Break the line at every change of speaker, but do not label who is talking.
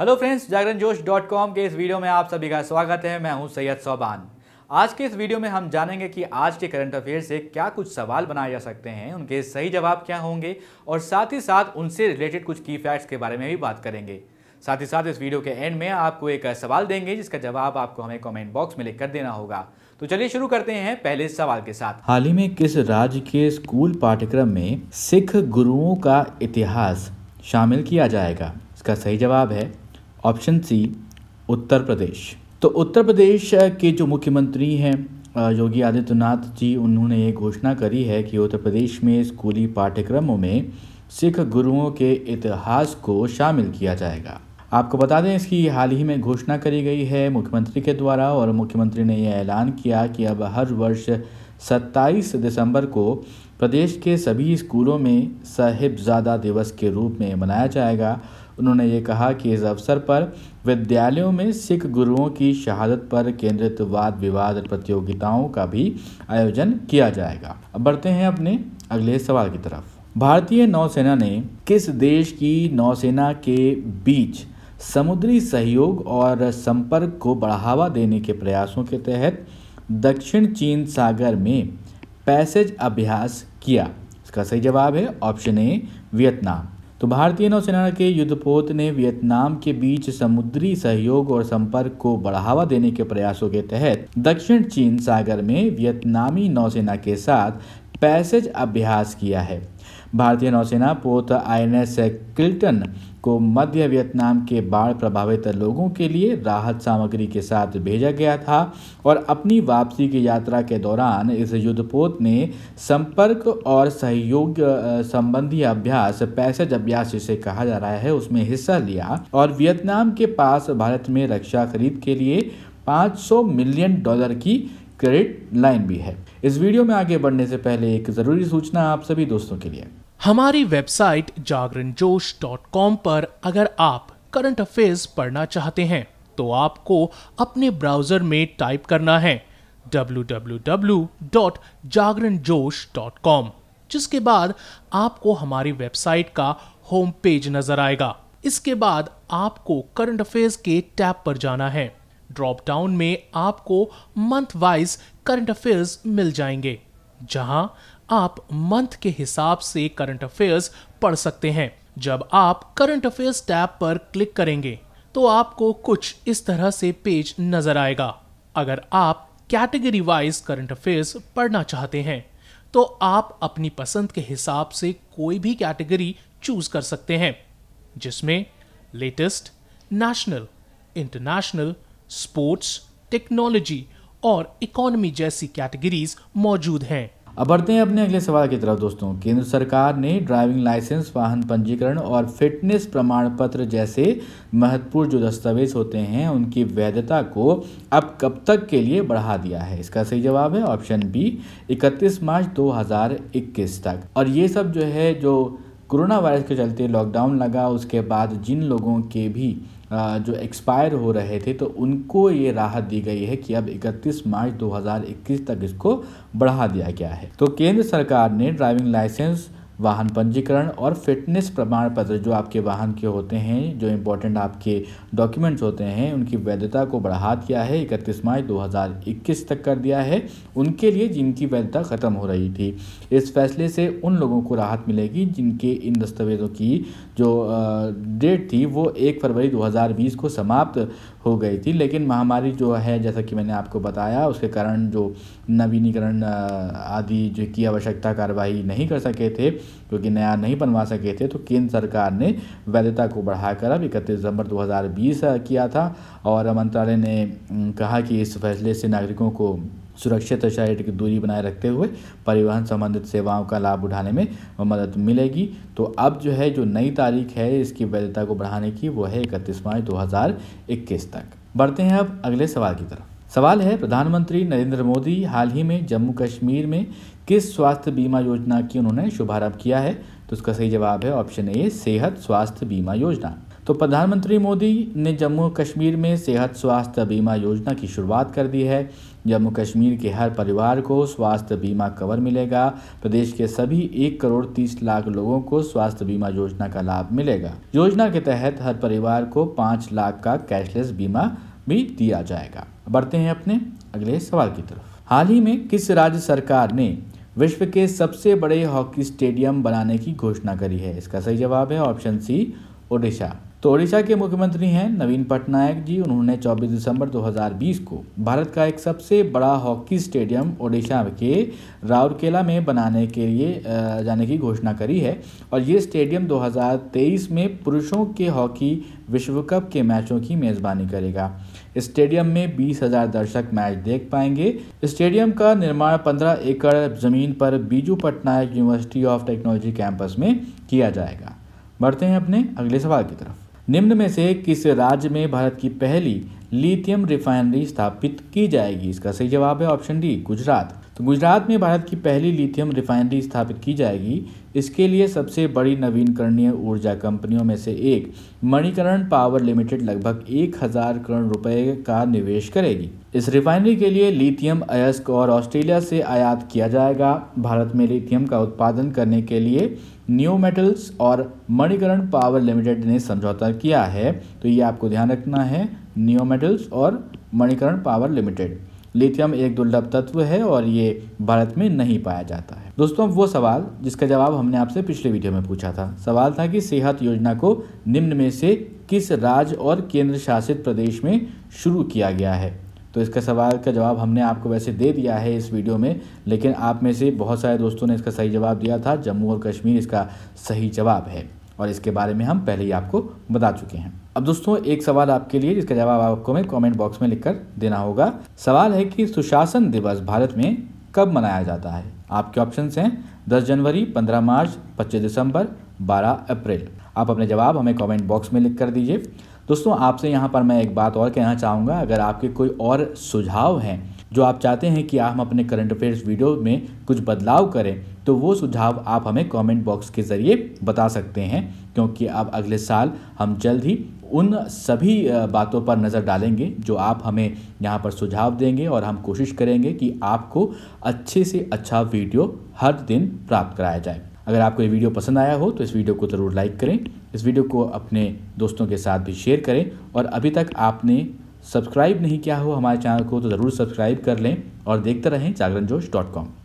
hello friends जागरण जोश dot com के इस वीडियो में आप सभी का स्वागत है मैं हूं सैयद सौबान आज के इस वीडियो में हम जानेंगे कि आज के करंट अफेयर से क्या कुछ सवाल बनाए जा सकते हैं उनके सही जवाब क्या होंगे और साथ ही साथ उनसे रिलेटेड कुछ की फैक्ट्स के बारे में भी बात करेंगे साथ ही साथ इस वीडियो के एंड में आपको एक सवाल देंगे जिसका जवाब आपको हमें कमेंट बॉक्स में लिख कर देना होगा तो चलिए शुरू करते हैं पहले सवाल के साथ हाल ही में किस राज्य के स्कूल पाठ्यक्रम में सिख गुरुओं का इतिहास शामिल किया जाएगा इसका सही जवाब है ऑप्शन सी उत्तर प्रदेश तो उत्तर प्रदेश के जो मुख्यमंत्री हैं योगी आदित्यनाथ जी उन्होंने ये घोषणा करी है कि उत्तर प्रदेश में स्कूली पाठ्यक्रमों में सिख गुरुओं के इतिहास को शामिल किया जाएगा आपको बता दें इसकी हाल ही में घोषणा करी गई है मुख्यमंत्री के द्वारा और मुख्यमंत्री ने यह ऐलान किया कि अब हर वर्ष 27 दिसंबर को प्रदेश के सभी स्कूलों में साहिबजादा दिवस के रूप में मनाया जाएगा उन्होंने ये कहा कि इस अवसर पर विद्यालयों में सिख गुरुओं की शहादत पर केंद्रित वाद विवाद प्रतियोगिताओं का भी आयोजन किया जाएगा अब बढ़ते हैं अपने अगले सवाल की तरफ भारतीय नौसेना ने किस देश की नौसेना के बीच समुद्री सहयोग और संपर्क को बढ़ावा देने के प्रयासों के तहत दक्षिण चीन सागर में पैसेज अभ्यास किया इसका सही जवाब है ऑप्शन ए वियतनाम तो भारतीय नौसेना के युद्धपोत ने वियतनाम के बीच समुद्री सहयोग और संपर्क को बढ़ावा देने के प्रयासों के तहत दक्षिण चीन सागर में वियतनामी नौसेना के साथ पैसेज अभ्यास किया है भारतीय नौसेना पोत आईएनएस क्लिटन को मध्य वियतनाम के बाढ़ प्रभावित लोगों के लिए राहत सामग्री के साथ भेजा गया था और अपनी वापसी की यात्रा के दौरान इस युद्धपोत ने संपर्क और सहयोग संबंधी अभ्यास पैसेज अभ्यास जिसे कहा जा रहा है उसमें हिस्सा लिया और वियतनाम के पास भारत में रक्षा खरीद के लिए 500 मिलियन डॉलर की क्रेडिट लाइन भी है
इस वीडियो में आगे बढ़ने से पहले एक ज़रूरी सूचना आप सभी दोस्तों के लिए हमारी वेबसाइट जागरण जोश डॉट कॉम पर अगर आप करंट अफेयर्स पढ़ना चाहते हैं तो आपको अपने ब्राउजर में टाइप करना है www.jagranjosh.com जिसके बाद आपको हमारी वेबसाइट का होम पेज नजर आएगा इसके बाद आपको करंट अफेयर्स के टैब पर जाना है ड्रॉप डाउन में आपको मंथ वाइज करंट अफेयर्स मिल जाएंगे जहां आप मंथ के हिसाब से करंट अफेयर्स पढ़ सकते हैं जब आप करंट अफेयर्स टैब पर क्लिक करेंगे तो आपको कुछ इस तरह से पेज नजर आएगा अगर आप कैटेगरी वाइज करंट अफेयर्स पढ़ना चाहते हैं तो आप अपनी पसंद के हिसाब से कोई भी कैटेगरी चूज कर सकते हैं जिसमें latest national international sports technology और इकोनॉमी जैसी कैटेगरीज मौजूद हैं
अब बढ़ते हैं अपने अगले सवाल की तरफ दोस्तों केंद्र सरकार ने ड्राइविंग लाइसेंस वाहन पंजीकरण और फिटनेस प्रमाण पत्र जैसे महत्वपूर्ण जो दस्तावेज होते हैं उनकी वैधता को अब कब तक के लिए बढ़ा दिया है इसका सही जवाब है ऑप्शन बी 31 मार्च 2021 तक और ये सब जो है जो कोरोना वायरस के चलते लॉकडाउन लगा उसके बाद जिन लोगों के भी जो एक्सपायर हो रहे थे तो उनको ये राहत दी गई है कि अब 31 मार्च 2021 तक इसको बढ़ा दिया गया है तो केंद्र सरकार ने ड्राइविंग लाइसेंस वाहन पंजीकरण और फिटनेस प्रमाण पत्र जो आपके वाहन के होते हैं जो इम्पोर्टेंट आपके डॉक्यूमेंट्स होते हैं उनकी वैधता को बढ़ा दिया है इकतीस मार्च 2021 तक कर दिया है उनके लिए जिनकी वैधता ख़त्म हो रही थी इस फैसले से उन लोगों को राहत मिलेगी जिनके इन दस्तावेज़ों की जो डेट थी वो एक फरवरी 2020 को समाप्त हो गई थी लेकिन महामारी जो है जैसा कि मैंने आपको बताया उसके कारण जो नवीनीकरण आदि जो की आवश्यकता कार्रवाई नहीं कर सके थे क्योंकि नया नहीं बनवा सके थे तो केंद्र सरकार ने वैधता को बढ़ाकर अब इकतीस दिसंबर 2020 किया था और मंत्रालय ने कहा कि इस फैसले से नागरिकों को सुरक्षित शारीरिक दूरी बनाए रखते हुए परिवहन संबंधित सेवाओं का लाभ उठाने में मदद मिलेगी तो अब जो है जो नई तारीख है इसकी वैधता को बढ़ाने की वो है इकतीस मार्च 2021 तक बढ़ते हैं अब अगले सवाल की तरफ सवाल है प्रधानमंत्री नरेंद्र मोदी हाल ही में जम्मू कश्मीर में किस स्वास्थ्य बीमा योजना की उन्होंने शुभारंभ किया है तो उसका सही जवाब है ऑप्शन ए सेहत स्वास्थ्य बीमा योजना तो प्रधानमंत्री मोदी ने जम्मू कश्मीर में सेहत स्वास्थ्य बीमा योजना की शुरुआत कर दी है जम्मू कश्मीर के हर परिवार को स्वास्थ्य बीमा कवर मिलेगा प्रदेश के सभी एक करोड़ तीस लाख लोगों को स्वास्थ्य बीमा योजना का लाभ मिलेगा योजना के तहत हर परिवार को पाँच लाख का कैशलेस बीमा भी दिया जाएगा बढ़ते हैं अपने अगले सवाल की तरफ हाल ही में किस राज्य सरकार ने विश्व के सबसे बड़े हॉकी स्टेडियम बनाने की घोषणा करी है इसका सही जवाब है ऑप्शन सी ओडिशा तो ओडिशा के मुख्यमंत्री हैं नवीन पटनायक जी उन्होंने 24 दिसंबर 2020 को भारत का एक सबसे बड़ा हॉकी स्टेडियम ओडिशा के राउरकेला में बनाने के लिए जाने की घोषणा करी है और ये स्टेडियम 2023 में पुरुषों के हॉकी विश्व कप के मैचों की मेज़बानी करेगा स्टेडियम में बीस हजार दर्शक मैच देख पाएंगे स्टेडियम का निर्माण 15 एकड़ जमीन पर Biju Patnaik university of technology campus में किया जाएगा बढ़ते हैं अपने अगले सवाल की तरफ निम्न में से किस राज्य में भारत की पहली लिथियम रिफाइनरी स्थापित की जाएगी इसका सही जवाब है ऑप्शन डी गुजरात तो गुजरात में भारत की पहली लिथियम रिफाइनरी स्थापित की जाएगी इसके लिए सबसे बड़ी नवीनकरणीय ऊर्जा कंपनियों में से एक मणिकरण पावर लिमिटेड लगभग एक हज़ार करोड़ रुपए का निवेश करेगी इस रिफाइनरी के लिए लिथियम अयस्क और ऑस्ट्रेलिया से आयात किया जाएगा भारत में लिथियम का उत्पादन करने के लिए न्यू मेटल्स और मणिकरण पावर लिमिटेड ने समझौता किया है तो ये आपको ध्यान रखना है न्यू मेटल्स और मणिकरण पावर लिमिटेड लिथियम एक दुर्लभ तत्व है और ये भारत में नहीं पाया जाता है दोस्तों वो सवाल जिसका जवाब हमने आपसे पिछले वीडियो में पूछा था सवाल था कि सेहत योजना को निम्न में से किस राज्य और केंद्र शासित प्रदेश में शुरू किया गया है तो इसका सवाल का जवाब हमने आपको वैसे दे दिया है इस वीडियो में लेकिन आप में से बहुत सारे दोस्तों ने इसका सही जवाब दिया था जम्मू और कश्मीर इसका सही जवाब है और इसके बारे में हम पहले ही आपको बता चुके हैं अब दोस्तों एक सवाल आपके लिए जिसका जवाब आपको मैं कमेंट बॉक्स में लिखकर देना होगा सवाल है कि सुशासन दिवस भारत में कब मनाया जाता है आपके ऑप्शन हैं 10 जनवरी 15 मार्च 25 दिसंबर 12 अप्रैल आप अपने जवाब हमें कमेंट बॉक्स में लिख कर दीजिए दोस्तों आपसे यहाँ पर मैं एक बात और कहना चाहूँगा अगर आपके कोई और सुझाव हैं जो आप चाहते हैं कि हम अपने करंट अफेयर्स वीडियो में कुछ बदलाव करें तो वो सुझाव आप हमें कमेंट बॉक्स के ज़रिए बता सकते हैं क्योंकि अब अगले साल हम जल्द ही उन सभी बातों पर नज़र डालेंगे जो आप हमें यहाँ पर सुझाव देंगे और हम कोशिश करेंगे कि आपको अच्छे से अच्छा वीडियो हर दिन प्राप्त कराया जाए अगर आपको ये वीडियो पसंद आया हो तो इस वीडियो को ज़रूर लाइक करें इस वीडियो को अपने दोस्तों के साथ भी शेयर करें और अभी तक आपने सब्सक्राइब नहीं किया हो हमारे चैनल को तो ज़रूर सब्सक्राइब कर लें और देखते रहें जागरण जोश डॉट कॉम